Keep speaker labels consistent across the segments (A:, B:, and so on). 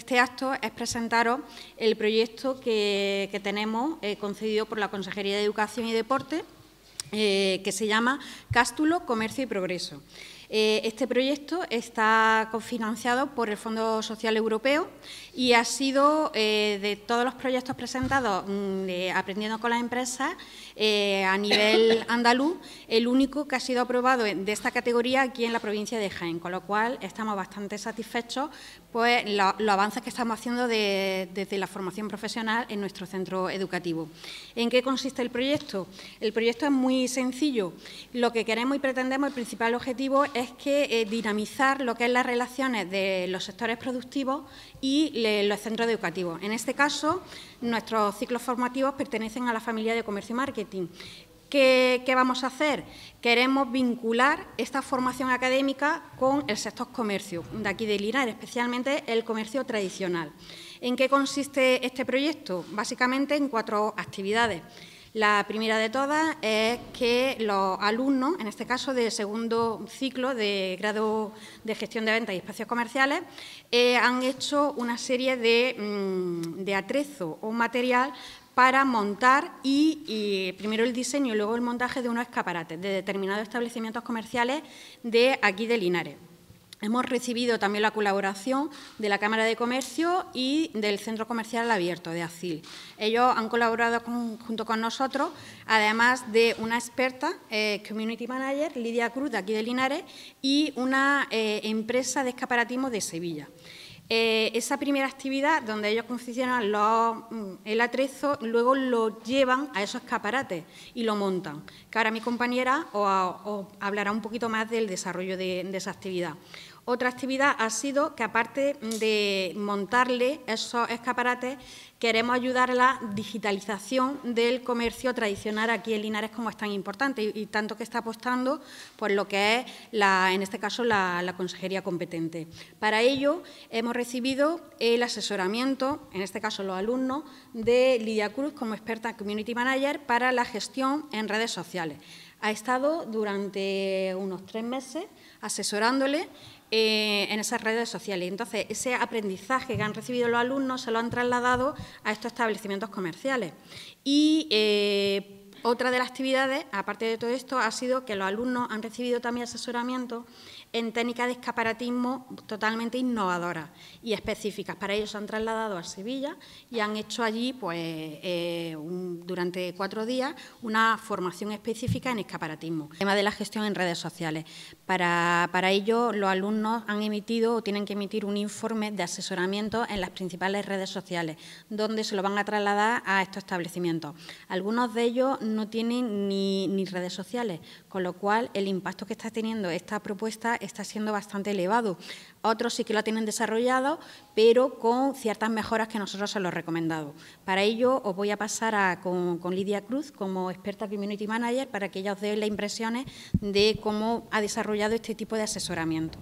A: este acto es presentaros el proyecto que, tenemos eh, concedido por la Consejería de Educación y Deporte, eh, que se llama Cástulo, Comercio y Progreso. Eh, este proyecto está cofinanciado por el Fondo Social Europeo y ha sido, eh, de todos los proyectos presentados mm, aprendiendo con las empresas eh, a nivel andaluz, el único que ha sido aprobado de esta categoría aquí en la provincia de Jaén, con lo cual estamos bastante satisfechos pues los avances que estamos haciendo desde la formación profesional en nuestro centro educativo. ¿En qué consiste el proyecto? El proyecto es muy sencillo. Lo que queremos y pretendemos, el principal objetivo es es que eh, dinamizar lo que es las relaciones de los sectores productivos y los centros educativos. En este caso, nuestros ciclos formativos pertenecen a la familia de comercio y marketing. ¿Qué, vamos a hacer? Queremos vincular esta formación académica con el sector comercio, de aquí de Linares, especialmente el comercio tradicional. ¿En qué consiste este proyecto? Básicamente en cuatro actividades. La primera de todas es que los alumnos, en este caso de segundo ciclo de grado de gestión de ventas y espacios comerciales, eh, han hecho una serie de, mm, de atrezo o material para montar y, y, primero el diseño y luego el montaje de unos escaparates de determinados establecimientos comerciales de aquí de Linares. Hemos recibido también la colaboración de la Cámara de Comercio y del Centro Comercial Abierto de ACIL. Ellos han colaborado junto con nosotros, además de una experta, eh, Community Manager, Lidia Cruz, de aquí de Linares, y una eh, empresa de escaparatismo de Sevilla. Eh, esa primera actividad donde ellos confeccionan mm, el atrezo, luego lo llevan a esos escaparates y lo montan. Que ahora mi compañera os, hablará un poquito más del desarrollo de esa actividad. Otra actividad ha sido que, aparte de montarle esos escaparates, queremos ayudar a la digitalización del comercio tradicional aquí en Linares, como es tan importante y, tanto que está apostando por lo que es, en este caso, la, la consejería competente. Para ello, hemos recibido el asesoramiento, en este caso los alumnos, de Lidia Cruz como experta Community Manager para la gestión en redes sociales ha estado durante unos tres meses asesorándole eh, en esas redes sociales. Entonces, ese aprendizaje que han recibido los alumnos se lo han trasladado a estos establecimientos comerciales. Y eh, otra de las actividades, aparte de todo esto, ha sido que los alumnos han recibido también asesoramiento en técnicas de escaparatismo totalmente innovadoras y específicas. Para ello se han trasladado a Sevilla y han hecho allí, pues, eh, durante cuatro días, una formación específica en escaparatismo. tema de la gestión en redes sociales. Para, ello, los alumnos han emitido o tienen que emitir un informe de asesoramiento en las principales redes sociales, donde se lo van a trasladar a estos establecimientos. Algunos de ellos no tienen ni, ni redes sociales, con lo cual el impacto que está teniendo esta propuesta está siendo bastante elevado. Otros sí que lo tienen desarrollado, pero con ciertas mejoras que nosotros se los recomendado. Para ello, os voy a pasar a, con, Lidia Cruz como experta Community Manager para que ella os dé las impresiones de cómo ha desarrollado este tipo de asesoramiento.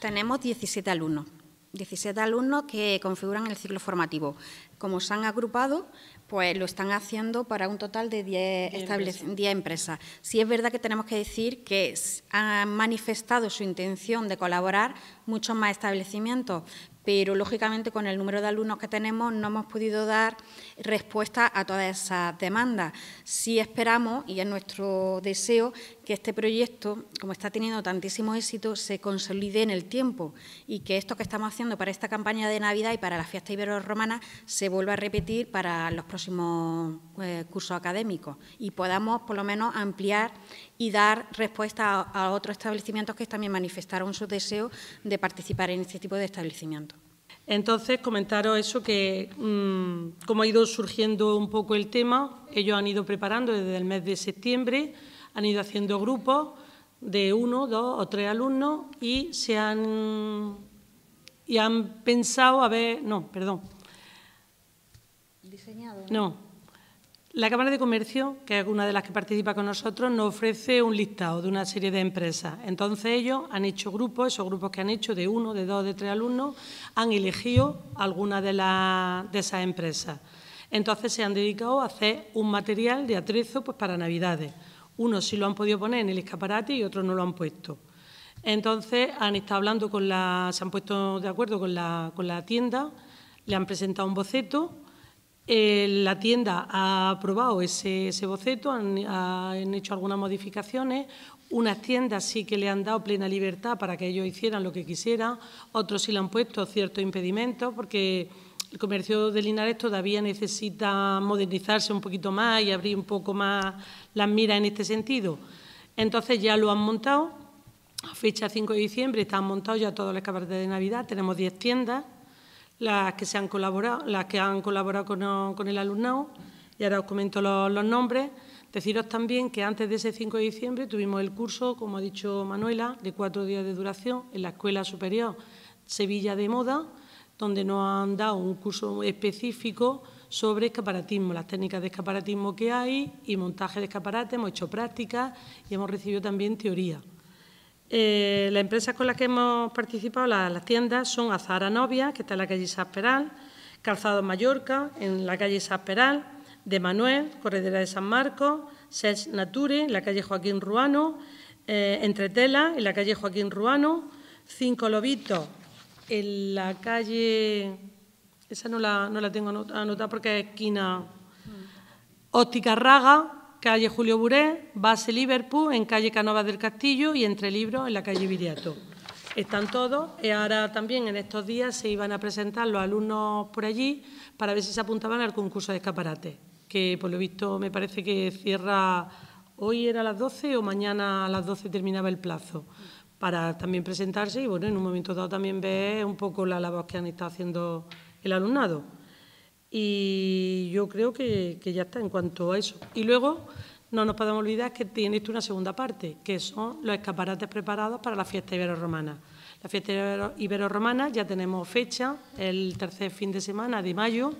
A: Tenemos 17 alumnos. 17 alumnos que configuran el ciclo formativo. Como se han agrupado, pues lo están haciendo para un total de 10, empresas. Sí es verdad que tenemos que decir que han manifestado su intención de colaborar muchos más establecimientos, pero lógicamente con el número de alumnos que tenemos no hemos podido dar respuesta a todas esas demandas. Sí esperamos, y es nuestro deseo, que este proyecto, como está teniendo tantísimo éxito, se consolide en el tiempo y que esto que estamos haciendo para esta campaña de Navidad y para la fiesta ibero-romana se vuelva a repetir para los próximos eh, cursos académicos y podamos por lo menos ampliar y dar respuesta a, otros establecimientos que también
B: manifestaron su deseo de participar en este tipo de establecimientos. Entonces, comentaros eso que, mm, como ha ido surgiendo un poco el tema, ellos han ido preparando desde el mes de septiembre han ido haciendo grupos de uno, dos o tres alumnos y se han, y han pensado a ver, no, perdón.
A: Diseñado. No.
B: La Cámara de Comercio, que es una de las que participa con nosotros, nos ofrece un listado de una serie de empresas. Entonces ellos han hecho grupos, esos grupos que han hecho de uno, de dos, de tres alumnos, han elegido alguna de, la, de esas empresas. Entonces se han dedicado a hacer un material de atrezo pues, para Navidades. Unos sí lo han podido poner en el escaparate y otros no lo han puesto. Entonces han estado hablando con la, se han puesto de acuerdo con la, con la tienda, le han presentado un boceto, eh, la tienda ha aprobado ese, boceto, han, han, hecho algunas modificaciones. Unas tiendas sí que le han dado plena libertad para que ellos hicieran lo que quisieran, otros sí le han puesto ciertos impedimentos porque el comercio de Linares todavía necesita modernizarse un poquito más y abrir un poco más las miras en este sentido. Entonces ya lo han montado, a fecha 5 de diciembre están montados ya todas las escaparates de Navidad, tenemos 10 tiendas, las que se han colaborado, las que han colaborado con, el alumnado, y ahora os comento los, los nombres. Deciros también que antes de ese 5 de diciembre tuvimos el curso, como ha dicho Manuela, de cuatro días de duración en la Escuela Superior Sevilla de Moda, donde nos han dado un curso específico sobre escaparatismo, las técnicas de escaparatismo que hay y montaje de escaparate, hemos hecho prácticas y hemos recibido también teoría. Eh, las empresas con las que hemos participado, las, tiendas, son Azara Novia, que está en la calle Sasperal, Calzado Mallorca, en la calle Sasperal, de Manuel, Corredera de San Marcos, SES Nature, en la calle Joaquín Ruano, eh, Entretela, en la calle Joaquín Ruano, Cinco Lobitos, en la calle, esa no la, no la tengo anotada porque es esquina
A: mm.
B: Raga, calle Julio Buré, base Liverpool, en calle Canovas del Castillo y entre libros en la calle Viriato. Están todos y ahora también en estos días se iban a presentar los alumnos por allí para ver si se apuntaban al concurso de escaparate, que por lo visto me parece que cierra hoy era a las 12 o mañana a las 12 terminaba el plazo para también presentarse y bueno, en un momento dado también ver un poco la labor que han estado haciendo el alumnado. Y yo creo que, ya está en cuanto a eso. Y luego no nos podemos olvidar que tiene esto una segunda parte, que son los escaparates preparados para la fiesta ibero-romana. La fiesta ibero-romana ya tenemos fecha, el tercer fin de semana de mayo,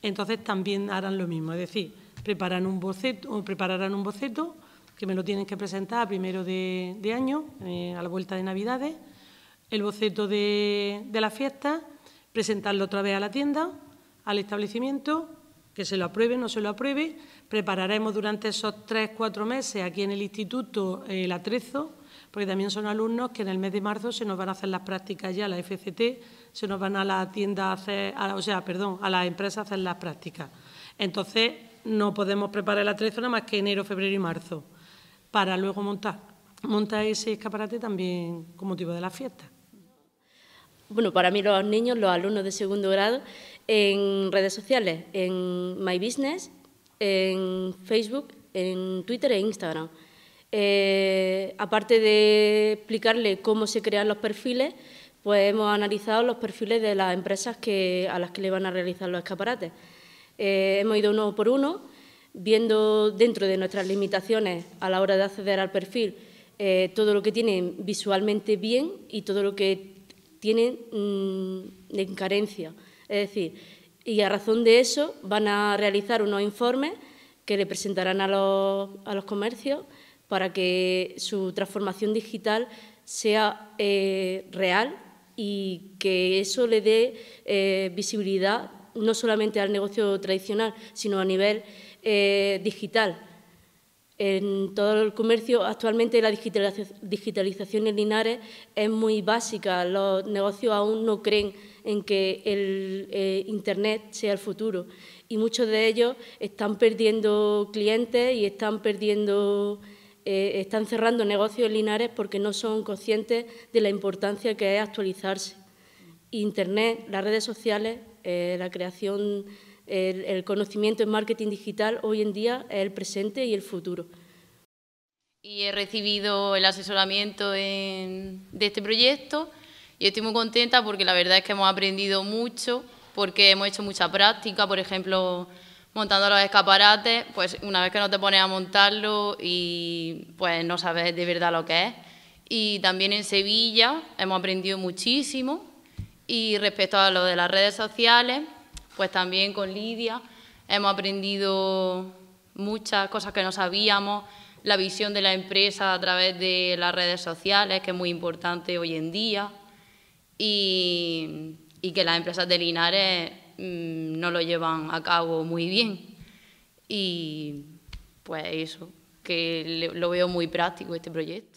B: entonces también harán lo mismo, es decir, preparan un boceto, prepararán un boceto que me lo tienen que presentar a primero de, año, eh, a la vuelta de Navidades, el boceto de, la fiesta, presentarlo otra vez a la tienda, al establecimiento, que se lo apruebe, no se lo apruebe. Prepararemos durante esos tres, cuatro meses aquí en el instituto eh, el atrezo, porque también son alumnos que en el mes de marzo se nos van a hacer las prácticas ya, a la FCT, se nos van a la tienda a hacer, o sea, perdón, a las empresas a hacer las prácticas. Entonces, no podemos preparar el atrezo nada más que enero, febrero y marzo para luego montar, ese escaparate también con motivo de la fiesta. Bueno, para mí los niños, los alumnos de segundo grado,
C: en redes sociales, en My Business, en Facebook, en Twitter e Instagram. Eh, aparte de explicarle cómo se crean los perfiles, pues hemos analizado los perfiles de las empresas que, a las que le van a realizar los escaparates. Eh, hemos ido uno por uno viendo dentro de nuestras limitaciones a la hora de acceder al perfil eh, todo lo que tienen visualmente bien y todo lo que tienen mm, en carencia. Es decir, y a razón de eso van a realizar unos informes que le presentarán a los, comercios para que su transformación digital sea eh, real y que eso le dé eh, visibilidad no solamente al negocio tradicional, sino a nivel eh, digital. En todo el comercio, actualmente la digitalización en Linares es muy básica. Los negocios aún no creen en que el eh, Internet sea el futuro y muchos de ellos están perdiendo clientes y están perdiendo... Eh, están cerrando negocios en Linares porque no son conscientes de la importancia que es actualizarse. Internet, las redes sociales, la creación el, conocimiento en marketing digital hoy en día es el presente y el futuro. Y he recibido el asesoramiento de este proyecto y estoy muy contenta porque la verdad es que hemos aprendido mucho, porque hemos hecho mucha práctica, por ejemplo, montando los escaparates, pues una vez que no te pones a montarlo y pues no sabes de verdad lo que es. Y también en Sevilla hemos aprendido muchísimo y respecto a lo de las redes sociales, pues también con Lidia hemos aprendido muchas cosas que no sabíamos, la visión de la empresa a través de las redes sociales, que es muy importante hoy en día, y, que las empresas de Linares mm, no lo llevan a cabo muy bien. Y pues eso, que lo veo muy práctico este proyecto.